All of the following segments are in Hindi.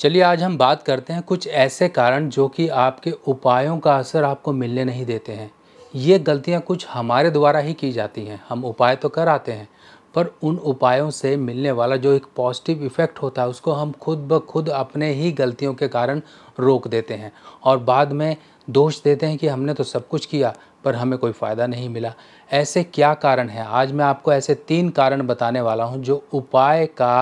चलिए आज हम बात करते हैं कुछ ऐसे कारण जो कि आपके उपायों का असर आपको मिलने नहीं देते हैं ये गलतियां कुछ हमारे द्वारा ही की जाती हैं हम उपाय तो कर आते हैं पर उन उपायों से मिलने वाला जो एक पॉजिटिव इफ़ेक्ट होता है उसको हम खुद ब खुद अपने ही गलतियों के कारण रोक देते हैं और बाद में दोष देते हैं कि हमने तो सब कुछ किया पर हमें कोई फ़ायदा नहीं मिला ऐसे क्या कारण हैं आज मैं आपको ऐसे तीन कारण बताने वाला हूं जो उपाय का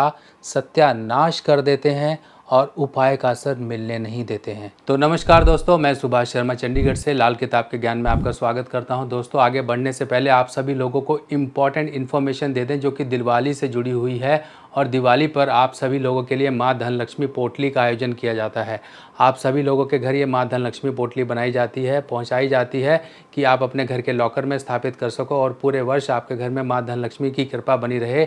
सत्यानाश कर देते हैं और उपाय का असर मिलने नहीं देते हैं तो नमस्कार दोस्तों मैं सुभाष शर्मा चंडीगढ़ से लाल किताब के ज्ञान में आपका स्वागत करता हूं दोस्तों आगे बढ़ने से पहले आप सभी लोगों को इम्पॉर्टेंट इन्फॉर्मेशन दे दें जो कि दिलवाली से जुड़ी हुई है और दिवाली पर आप सभी लोगों के लिए माँ धनलक्ष्मी पोटली का आयोजन किया जाता है आप सभी लोगों के घर ये माँ धनलक्ष्मी पोटली बनाई जाती है पहुँचाई जाती है कि आप अपने घर के लॉकर में स्थापित कर सको और पूरे वर्ष आपके घर में माँ धनलक्ष्मी की कृपा बनी रहे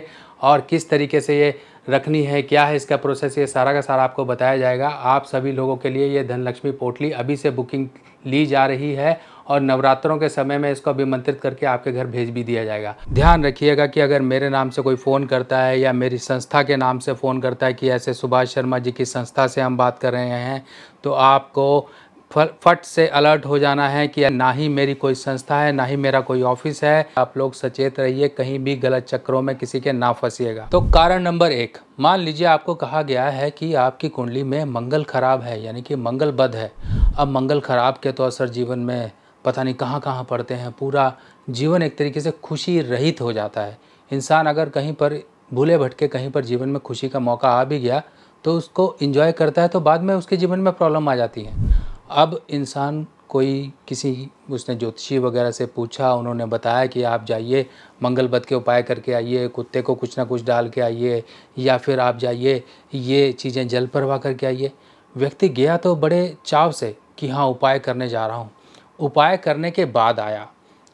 और किस तरीके से ये रखनी है क्या है इसका प्रोसेस ये सारा का सारा आपको बताया जाएगा आप सभी लोगों के लिए ये धनलक्ष्मी पोटली अभी से बुकिंग ली जा रही है और नवरात्रों के समय में इसको अभिमंत्रित करके आपके घर भेज भी दिया जाएगा ध्यान रखिएगा कि अगर मेरे नाम से कोई फ़ोन करता है या मेरी संस्था के नाम से फ़ोन करता है कि ऐसे सुभाष शर्मा जी की संस्था से हम बात कर रहे हैं तो आपको फट से अलर्ट हो जाना है कि ना ही मेरी कोई संस्था है ना ही मेरा कोई ऑफिस है आप लोग सचेत रहिए कहीं भी गलत चक्रों में किसी के ना फंसिएगा तो कारण नंबर एक मान लीजिए आपको कहा गया है कि आपकी कुंडली में मंगल खराब है यानी कि मंगल बद है अब मंगल खराब के तो असर जीवन में पता नहीं कहाँ कहाँ पड़ते हैं पूरा जीवन एक तरीके से खुशी रहित हो जाता है इंसान अगर कहीं पर भूले भटके कहीं पर जीवन में खुशी का मौका आ भी गया तो उसको इन्जॉय करता है तो बाद में उसके जीवन में प्रॉब्लम आ जाती है अब इंसान कोई किसी उसने ज्योतिषी वगैरह से पूछा उन्होंने बताया कि आप जाइए मंगल बद के उपाय करके आइए कुत्ते को कुछ ना कुछ डाल के आइए या फिर आप जाइए ये चीज़ें जल प्रवाह करके आइए व्यक्ति गया तो बड़े चाव से कि हाँ उपाय करने जा रहा हूँ उपाय करने के बाद आया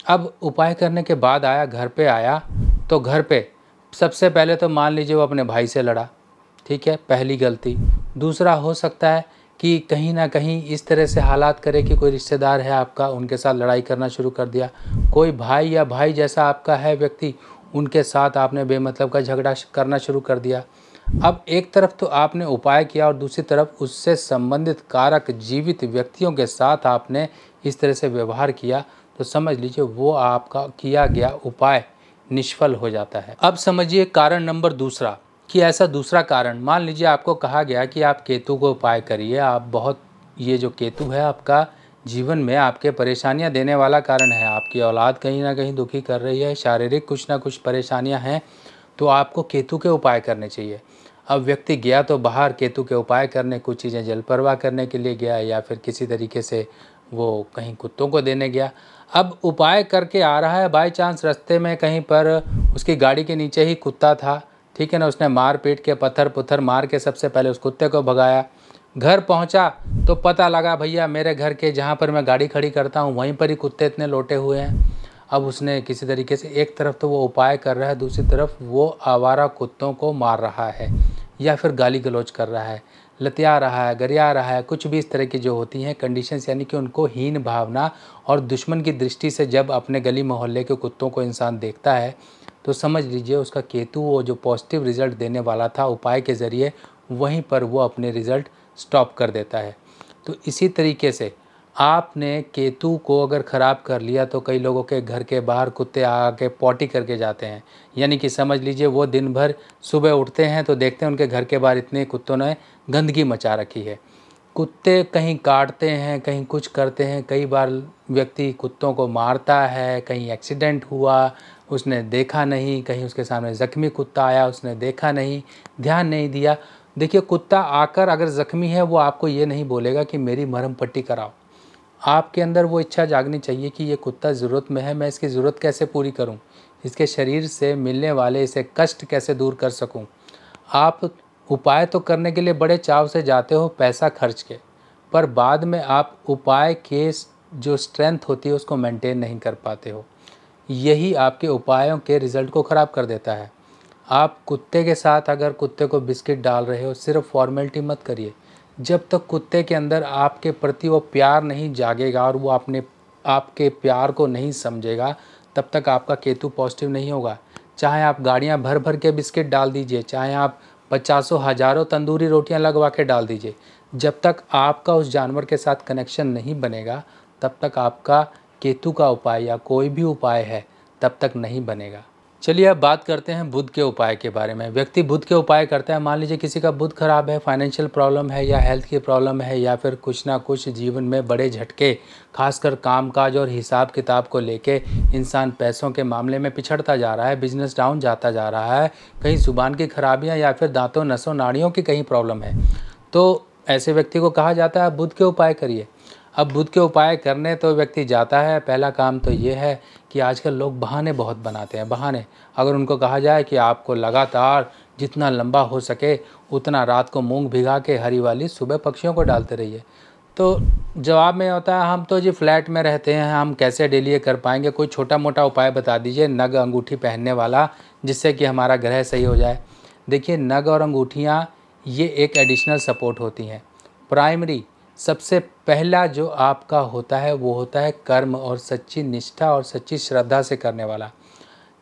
अब उपाय करने के बाद आया घर पे आया तो घर पे सबसे पहले तो मान लीजिए वो अपने भाई से लड़ा ठीक है पहली गलती दूसरा हो सकता है कि कहीं ना कहीं इस तरह से हालात करे कि कोई रिश्तेदार है आपका उनके साथ लड़ाई करना शुरू कर दिया कोई भाई या भाई जैसा आपका है व्यक्ति उनके साथ आपने बेमतलब का झगड़ा करना शुरू कर दिया अब एक तरफ तो आपने उपाय किया और दूसरी तरफ उससे संबंधित कारक जीवित व्यक्तियों के साथ आपने इस तरह से व्यवहार किया तो समझ लीजिए वो आपका किया गया उपाय निष्फल हो जाता है अब समझिए कारण नंबर दूसरा कि ऐसा दूसरा कारण मान लीजिए आपको कहा गया कि आप केतु को उपाय करिए आप बहुत ये जो केतु है आपका जीवन में आपके परेशानियां देने वाला कारण है आपकी औलाद कहीं ना कहीं दुखी कर रही है शारीरिक कुछ ना कुछ परेशानियां हैं तो आपको केतु के उपाय करने चाहिए अब व्यक्ति गया तो बाहर केतु के उपाय करने कुछ चीज़ें जलपरवाह करने के लिए गया या फिर किसी तरीके से वो कहीं कुत्तों को देने गया अब उपाय करके आ रहा है बाई चांस रस्ते में कहीं पर उसकी गाड़ी के नीचे ही कुत्ता था ठीक है ना उसने मार पीट के पत्थर पुत्थर मार के सबसे पहले उस कुत्ते को भगाया घर पहुंचा तो पता लगा भैया मेरे घर के जहाँ पर मैं गाड़ी खड़ी करता हूँ वहीं पर ही कुत्ते इतने लोटे हुए हैं अब उसने किसी तरीके से एक तरफ तो वो उपाय कर रहा है दूसरी तरफ वो आवारा कुत्तों को मार रहा है या फिर गाली गलौज कर रहा है लतिया रहा है गरिया रहा है कुछ भी इस तरह की जो होती हैं कंडीशंस यानी कि उनको हीन भावना और दुश्मन की दृष्टि से जब अपने गली मोहल्ले के कुत्तों को इंसान देखता है तो समझ लीजिए उसका केतु वो जो पॉजिटिव रिजल्ट देने वाला था उपाय के ज़रिए वहीं पर वो अपने रिज़ल्ट स्टॉप कर देता है तो इसी तरीके से आपने केतु को अगर ख़राब कर लिया तो कई लोगों के घर के बाहर कुत्ते आके पॉटी करके जाते हैं यानी कि समझ लीजिए वो दिन भर सुबह उठते हैं तो देखते हैं उनके घर के बाहर इतने कुत्तों ने गंदगी मचा रखी है कुत्ते कहीं काटते हैं कहीं कुछ करते हैं कई बार व्यक्ति कुत्तों को मारता है कहीं एक्सीडेंट हुआ उसने देखा नहीं कहीं उसके सामने ज़ख्मी कुत्ता आया उसने देखा नहीं ध्यान नहीं दिया देखिए कुत्ता आकर अगर ज़ख्मी है वो आपको ये नहीं बोलेगा कि मेरी मरहम पट्टी कराओ आपके अंदर वो इच्छा जागनी चाहिए कि ये कुत्ता ज़रूरत में है मैं इसकी ज़रूरत कैसे पूरी करूँ इसके शरीर से मिलने वाले इसे कष्ट कैसे दूर कर सकूँ आप उपाय तो करने के लिए बड़े चाव से जाते हो पैसा खर्च के पर बाद में आप उपाय के जो स्ट्रेंथ होती है उसको मेंटेन नहीं कर पाते हो यही आपके उपायों के रिज़ल्ट को ख़राब कर देता है आप कुत्ते के साथ अगर कुत्ते को बिस्किट डाल रहे हो सिर्फ फॉर्मेलिटी मत करिए जब तक कुत्ते के अंदर आपके प्रति वो प्यार नहीं जागेगा और वो अपने आपके प्यार को नहीं समझेगा तब तक आपका केतु पॉजिटिव नहीं होगा चाहे आप गाड़ियाँ भर भर के बिस्किट डाल दीजिए चाहे आप पचासों हज़ारों तंदूरी रोटियाँ लगवा के डाल दीजिए जब तक आपका उस जानवर के साथ कनेक्शन नहीं बनेगा तब तक आपका केतु का उपाय या कोई भी उपाय है तब तक नहीं बनेगा चलिए अब बात करते हैं बुध के उपाय के बारे में व्यक्ति बुध के उपाय करता है मान लीजिए किसी का बुध खराब है फाइनेंशियल प्रॉब्लम है या हेल्थ की प्रॉब्लम है या फिर कुछ ना कुछ जीवन में बड़े झटके खासकर कामकाज और हिसाब किताब को लेके इंसान पैसों के मामले में पिछड़ता जा रहा है बिजनेस डाउन जाता जा रहा है कहीं जुबान की खराबियाँ या फिर दांतों नसों नाड़ियों की कहीं प्रॉब्लम है तो ऐसे व्यक्ति को कहा जाता है बुध के उपाय करिए अब बुद्ध के उपाय करने तो व्यक्ति जाता है पहला काम तो ये है कि आजकल लोग बहाने बहुत बनाते हैं बहाने अगर उनको कहा जाए कि आपको लगातार जितना लंबा हो सके उतना रात को मूंग भिगा के हरी वाली सुबह पक्षियों को डालते रहिए तो जवाब में होता है हम तो जी फ्लैट में रहते हैं हम कैसे डेली कर पाएंगे कोई छोटा मोटा उपाय बता दीजिए नग अंगूठी पहनने वाला जिससे कि हमारा ग्रह सही हो जाए देखिए नग और अंगूठियाँ ये एक एडिशनल सपोर्ट होती हैं प्राइमरी सबसे पहला जो आपका होता है वो होता है कर्म और सच्ची निष्ठा और सच्ची श्रद्धा से करने वाला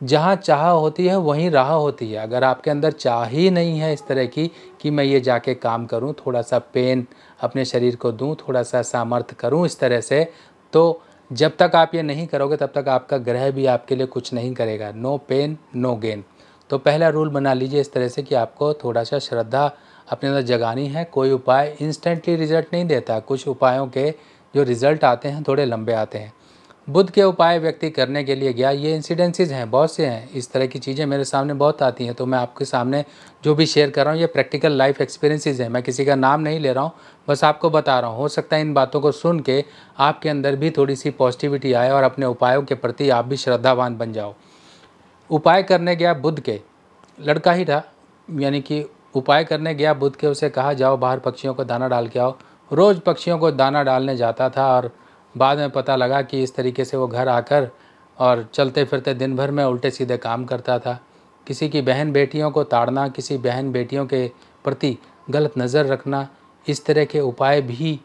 जहाँ चाह होती है वहीं राह होती है अगर आपके अंदर चाह ही नहीं है इस तरह की कि मैं ये जाके काम करूँ थोड़ा सा पेन अपने शरीर को दूँ थोड़ा सा सामर्थ्य करूँ इस तरह से तो जब तक आप ये नहीं करोगे तब तक आपका ग्रह भी आपके लिए कुछ नहीं करेगा नो पेन नो गेन तो पहला रूल बना लीजिए इस तरह से कि आपको थोड़ा सा श्रद्धा अपने अंदर जगानी है कोई उपाय इंस्टेंटली रिजल्ट नहीं देता कुछ उपायों के जो रिज़ल्ट आते हैं थोड़े लंबे आते हैं बुद्ध के उपाय व्यक्ति करने के लिए गया ये इंसिडेंसेज हैं बहुत से हैं इस तरह की चीज़ें मेरे सामने बहुत आती हैं तो मैं आपके सामने जो भी शेयर कर रहा हूँ ये प्रैक्टिकल लाइफ एक्सपीरियंसेस हैं मैं किसी का नाम नहीं ले रहा हूँ बस आपको बता रहा हूँ हो सकता है इन बातों को सुन के आपके अंदर भी थोड़ी सी पॉजिटिविटी आए और अपने उपायों के प्रति आप भी श्रद्धावान बन जाओ उपाय करने गया बुद्ध के लड़का ही था यानी कि उपाय करने गया बुद्ध के उसे कहा जाओ बाहर पक्षियों को दाना डाल के आओ रोज़ पक्षियों को दाना डालने जाता था और बाद में पता लगा कि इस तरीके से वो घर आकर और चलते फिरते दिन भर में उल्टे सीधे काम करता था किसी की बहन बेटियों को ताड़ना किसी बहन बेटियों के प्रति गलत नज़र रखना इस तरह के उपाय भी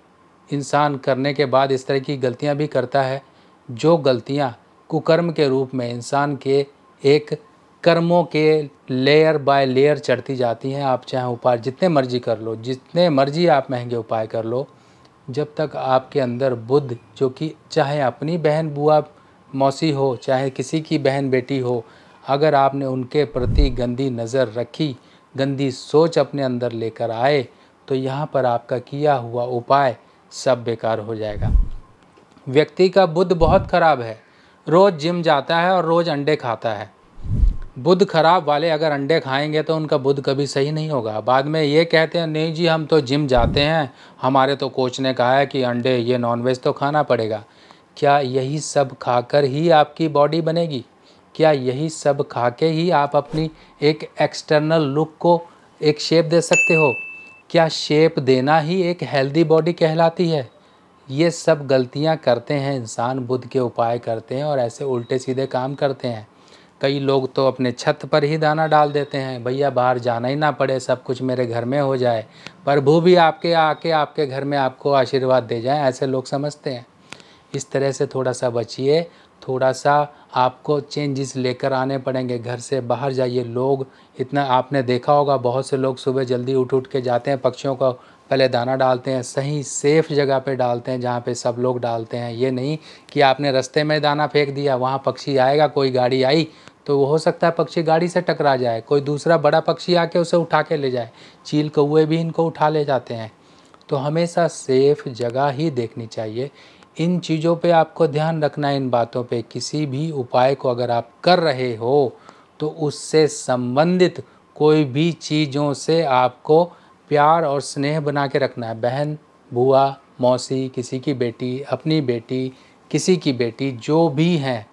इंसान करने के बाद इस तरह की गलतियाँ भी करता है जो गलतियाँ कुकर्म के रूप में इंसान के एक कर्मों के लेयर बाय लेयर चढ़ती जाती हैं आप चाहे उपाय जितने मर्जी कर लो जितने मर्जी आप महंगे उपाय कर लो जब तक आपके अंदर बुद्ध जो कि चाहे अपनी बहन बुआ मौसी हो चाहे किसी की बहन बेटी हो अगर आपने उनके प्रति गंदी नज़र रखी गंदी सोच अपने अंदर लेकर आए तो यहाँ पर आपका किया हुआ उपाय सब बेकार हो जाएगा व्यक्ति का बुद्ध बहुत ख़राब है रोज़ जिम जाता है और रोज़ अंडे खाता है बुध खराब वाले अगर अंडे खाएंगे तो उनका बुध कभी सही नहीं होगा बाद में ये कहते हैं नहीं जी हम तो जिम जाते हैं हमारे तो कोच ने कहा है कि अंडे ये नॉनवेज तो खाना पड़ेगा क्या यही सब खाकर ही आपकी बॉडी बनेगी क्या यही सब खा के ही आप अपनी एक एक्सटर्नल लुक को एक शेप दे सकते हो क्या शेप देना ही एक हेल्दी बॉडी कहलाती है ये सब गलतियाँ करते हैं इंसान बुद्ध के उपाय करते हैं और ऐसे उल्टे सीधे काम करते हैं कई लोग तो अपने छत पर ही दाना डाल देते हैं भैया बाहर जाना ही ना पड़े सब कुछ मेरे घर में हो जाए प्रभु भी आपके आके आपके घर में आपको आशीर्वाद दे जाए ऐसे लोग समझते हैं इस तरह से थोड़ा सा बचिए थोड़ा सा आपको चेंजेस लेकर आने पड़ेंगे घर से बाहर जाइए लोग इतना आपने देखा होगा बहुत से लोग सुबह जल्दी उठ उठ के जाते हैं पक्षियों को पहले दाना डालते हैं सही सेफ़ जगह पे डालते हैं जहाँ पे सब लोग डालते हैं ये नहीं कि आपने रास्ते में दाना फेंक दिया वहाँ पक्षी आएगा कोई गाड़ी आई तो हो सकता है पक्षी गाड़ी से टकरा जाए कोई दूसरा बड़ा पक्षी आके उसे उठा के ले जाए चील कौए भी इनको उठा ले जाते हैं तो हमेशा सेफ जगह ही देखनी चाहिए इन चीज़ों पे आपको ध्यान रखना है इन बातों पे किसी भी उपाय को अगर आप कर रहे हो तो उससे संबंधित कोई भी चीज़ों से आपको प्यार और स्नेह बना के रखना है बहन बुआ मौसी किसी की बेटी अपनी बेटी किसी की बेटी जो भी हैं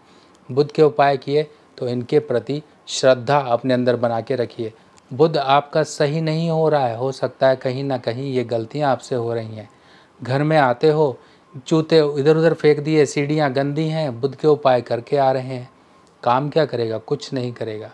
बुद्ध के उपाय किए तो इनके प्रति श्रद्धा अपने अंदर बना के रखिए बुद्ध आपका सही नहीं हो रहा है हो सकता है कहीं ना कहीं ये गलतियाँ आपसे हो रही हैं घर में आते हो जूते इधर उधर फेंक दिए सीढ़ियाँ गंदी हैं बुद्ध के उपाय करके आ रहे हैं काम क्या करेगा कुछ नहीं करेगा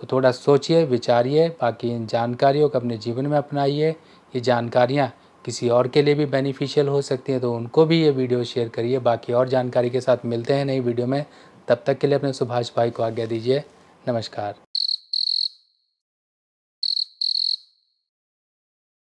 तो थोड़ा सोचिए विचारिए बाकी इन जानकारियों को अपने जीवन में अपनाइए ये जानकारियाँ किसी और के लिए भी बेनिफिशियल हो सकती हैं तो उनको भी ये वीडियो शेयर करिए बाकी और जानकारी के साथ मिलते हैं नई वीडियो में तब तक के लिए अपने सुभाष भाई को आज्ञा दीजिए नमस्कार